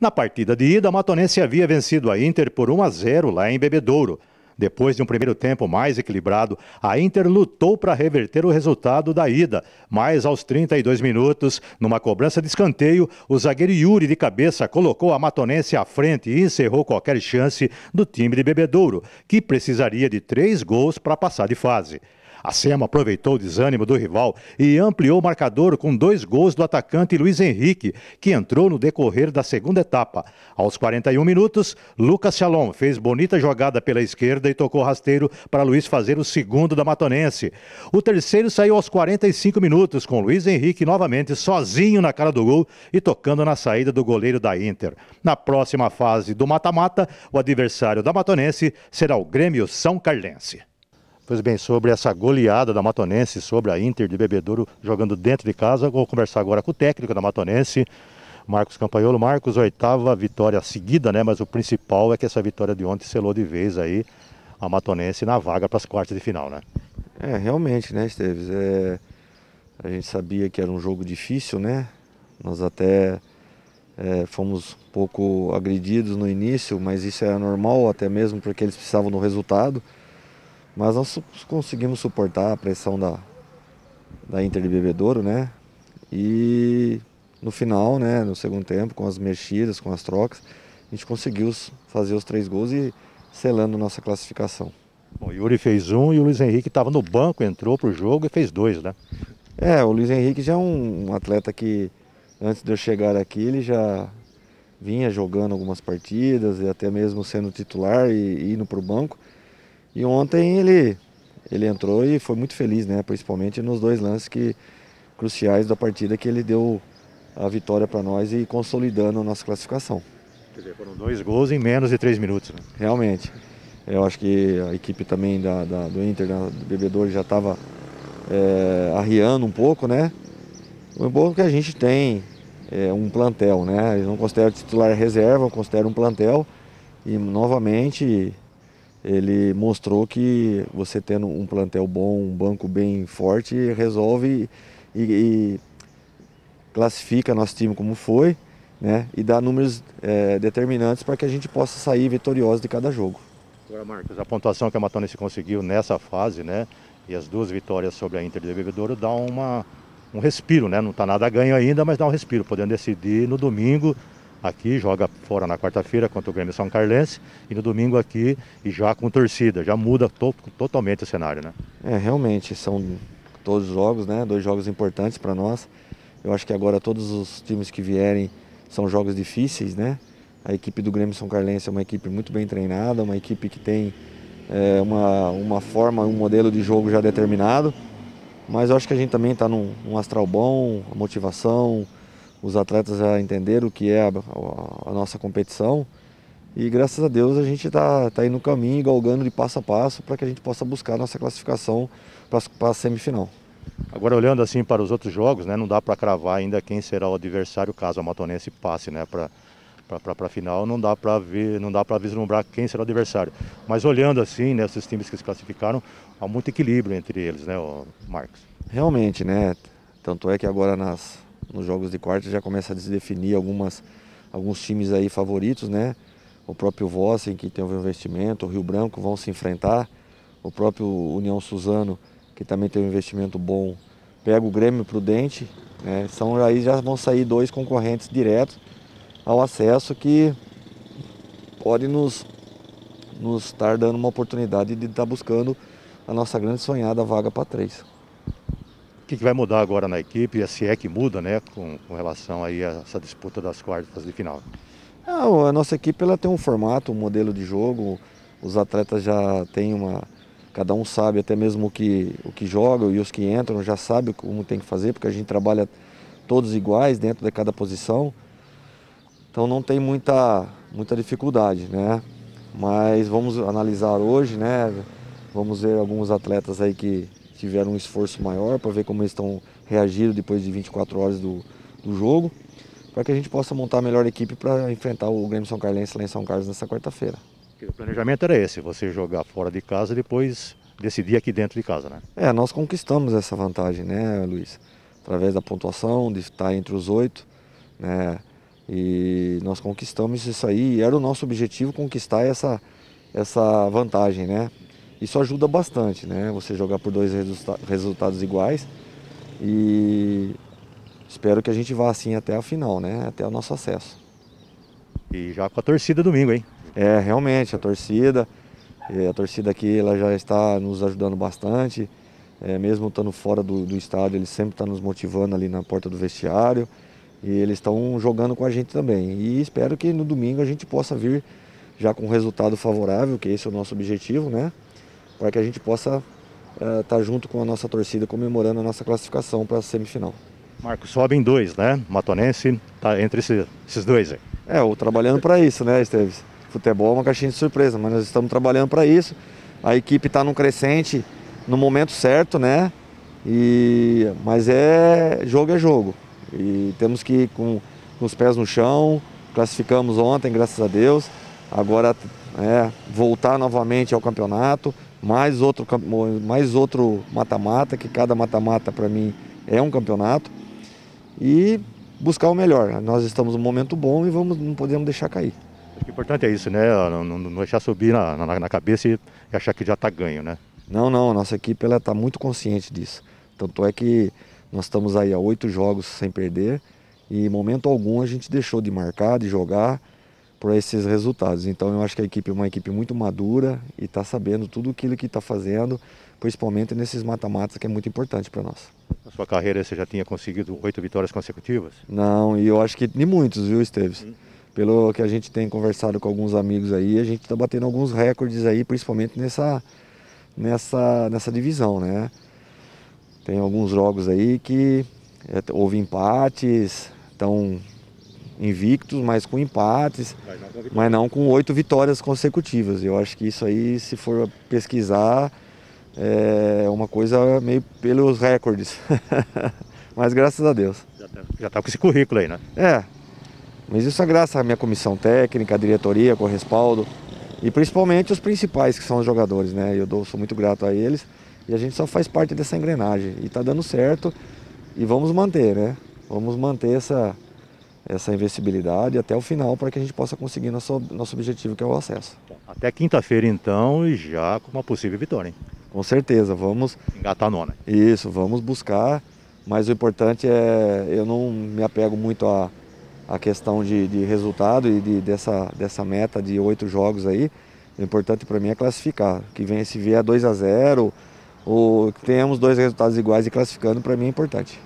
Na partida de ida, a Matonense havia vencido a Inter por 1 a 0 lá em Bebedouro. Depois de um primeiro tempo mais equilibrado, a Inter lutou para reverter o resultado da ida, mas aos 32 minutos, numa cobrança de escanteio, o zagueiro Yuri de cabeça colocou a Matonense à frente e encerrou qualquer chance do time de Bebedouro, que precisaria de três gols para passar de fase. A SEMA aproveitou o desânimo do rival e ampliou o marcador com dois gols do atacante Luiz Henrique, que entrou no decorrer da segunda etapa. Aos 41 minutos, Lucas Chalon fez bonita jogada pela esquerda e tocou rasteiro para Luiz fazer o segundo da Matonense. O terceiro saiu aos 45 minutos, com Luiz Henrique novamente sozinho na cara do gol e tocando na saída do goleiro da Inter. Na próxima fase do mata-mata, o adversário da Matonense será o Grêmio São Carlense. Pois bem, sobre essa goleada da Matonense, sobre a Inter de Bebedouro jogando dentro de casa, vou conversar agora com o técnico da Matonense, Marcos Campanholo Marcos, oitava vitória seguida, né? Mas o principal é que essa vitória de ontem selou de vez aí a Matonense na vaga para as quartas de final, né? É, realmente, né, Esteves? É... A gente sabia que era um jogo difícil, né? Nós até é, fomos um pouco agredidos no início, mas isso era é normal, até mesmo porque eles precisavam do resultado. Mas nós conseguimos suportar a pressão da, da Inter de Bebedouro, né? E no final, né, no segundo tempo, com as mexidas, com as trocas, a gente conseguiu fazer os três gols e selando nossa classificação. Bom, o Yuri fez um e o Luiz Henrique estava no banco, entrou para o jogo e fez dois, né? É, o Luiz Henrique já é um, um atleta que, antes de eu chegar aqui, ele já vinha jogando algumas partidas e até mesmo sendo titular e, e indo para o banco. E ontem ele, ele entrou e foi muito feliz, né? principalmente nos dois lances que, cruciais da partida que ele deu a vitória para nós e consolidando a nossa classificação. Quer dizer, foram dois gols em menos de três minutos. Né? Realmente. Eu acho que a equipe também da, da do Inter, da, do Bebedouro, já estava é, arriando um pouco, né? O bom é que a gente tem é, um plantel, né? Eu não considero titular reserva, eu considero um plantel. E novamente ele mostrou que você tendo um plantel bom, um banco bem forte, resolve e, e classifica nosso time como foi, né? E dá números é, determinantes para que a gente possa sair vitorioso de cada jogo. Agora, Marcos, a pontuação que a Matonense conseguiu nessa fase, né? E as duas vitórias sobre a Inter de Bebedouro dá uma, um respiro, né? Não está nada ganho ainda, mas dá um respiro, podendo decidir no domingo aqui, joga fora na quarta-feira contra o Grêmio São Carlense e no domingo aqui e já com torcida, já muda to totalmente o cenário, né? É, realmente, são todos os jogos, né? Dois jogos importantes para nós. Eu acho que agora todos os times que vierem são jogos difíceis, né? A equipe do Grêmio São Carlense é uma equipe muito bem treinada, uma equipe que tem é, uma, uma forma, um modelo de jogo já determinado. Mas eu acho que a gente também está num, num astral bom, a motivação, os atletas já entenderam o que é a, a, a nossa competição e graças a Deus a gente está tá aí no caminho, galgando de passo a passo para que a gente possa buscar nossa classificação para a semifinal. Agora olhando assim para os outros jogos, né, não dá para cravar ainda quem será o adversário caso a Matonense passe, né, para para a final, não dá para ver, não dá para vislumbrar quem será o adversário. Mas olhando assim, né, esses times que se classificaram, há muito equilíbrio entre eles, né, Marcos? Realmente, né? Tanto é que agora nas nos jogos de quarta já começa a se definir algumas, alguns times aí favoritos, né? O próprio Vossen, que tem um investimento, o Rio Branco vão se enfrentar, o próprio União Suzano, que também tem um investimento bom, pega o Grêmio Prudente, né? São aí já vão sair dois concorrentes diretos ao acesso que pode nos, nos estar dando uma oportunidade de estar tá buscando a nossa grande sonhada vaga para três. O que, que, vai mudar agora na equipe, se é que muda, né, com, com relação aí a essa disputa das quartas de final? Não, ah, a nossa equipe ela tem um formato, um modelo de jogo, os atletas já têm uma, cada um sabe até mesmo o que, o que joga e os que entram já sabem como tem que fazer, porque a gente trabalha todos iguais dentro de cada posição. Então não tem muita, muita dificuldade, né? Mas vamos analisar hoje, né? Vamos ver alguns atletas aí que tiveram um esforço maior para ver como eles estão reagindo depois de 24 horas do, do jogo, para que a gente possa montar a melhor equipe para enfrentar o Grêmio São Carlense lá em São Carlos nessa quarta-feira. O planejamento era esse, você jogar fora de casa e depois decidir aqui dentro de casa, né? É, nós conquistamos essa vantagem, né, Luiz? Através da pontuação, de estar entre os oito, né? E nós conquistamos isso aí, era o nosso objetivo conquistar essa, essa vantagem, né? Isso ajuda bastante, né? Você jogar por dois resulta resultados iguais e espero que a gente vá assim até a final, né? Até o nosso acesso. E já com a torcida domingo, hein? É, realmente, a torcida. É, a torcida aqui ela já está nos ajudando bastante. É, mesmo estando fora do, do estádio, eles sempre estão tá nos motivando ali na porta do vestiário. E eles estão jogando com a gente também. E espero que no domingo a gente possa vir já com resultado favorável, que esse é o nosso objetivo, né? para que a gente possa estar eh, tá junto com a nossa torcida comemorando a nossa classificação para a semifinal. Marcos, sobem dois, né? Matonense está entre esses, esses dois aí. É, ou trabalhando para isso, né, Esteves? Futebol é uma caixinha de surpresa, mas nós estamos trabalhando para isso. A equipe está num crescente, no momento certo, né? E, mas é jogo é jogo. E temos que ir com, com os pés no chão. Classificamos ontem, graças a Deus. Agora é voltar novamente ao campeonato, mais outro mais outro mata-mata, que cada mata-mata para mim é um campeonato e buscar o melhor. Nós estamos num momento bom e vamos não podemos deixar cair. o é importante é isso, né? Não, não, não deixar subir na, na, na, cabeça e achar que já está ganho, né? Não, não. A nossa equipe ela está muito consciente disso. Tanto é que nós estamos aí a oito jogos sem perder e em momento algum a gente deixou de marcar, de jogar para esses resultados. Então eu acho que a equipe é uma equipe muito madura e está sabendo tudo aquilo que está fazendo, principalmente nesses mata-matas que é muito importante para nós. Na sua carreira você já tinha conseguido oito vitórias consecutivas? Não, e eu acho que nem muitos, viu, Esteves? Hum. Pelo que a gente tem conversado com alguns amigos aí, a gente está batendo alguns recordes aí, principalmente nessa, nessa, nessa divisão, né? Tem alguns jogos aí que é, houve empates, então invictos, mas com empates, mas não com, oito vitórias consecutivas. Eu acho que isso aí, se for pesquisar, é uma coisa meio pelos recordes. mas graças a Deus. Já está tá com esse currículo aí, né? É. Mas isso é graças à minha comissão técnica, à diretoria, com respaldo. E principalmente os principais, que são os jogadores, né? Eu dou, sou muito grato a eles. E a gente só faz parte dessa engrenagem. E está dando certo. E vamos manter, né? Vamos manter essa, essa invencibilidade até o final para que a gente possa conseguir nosso, nosso objetivo, que é o acesso. Até quinta-feira, então, e já com uma possível vitória, hein? Com certeza, vamos... Engatar a nona. Isso, vamos buscar, mas o importante é... Eu não me apego muito à a, a, questão de, de resultado e de, dessa, dessa meta de oito jogos aí. O importante para mim é classificar, que venha se vier 2 a 0 ou tenhamos dois resultados iguais e classificando, para mim é importante.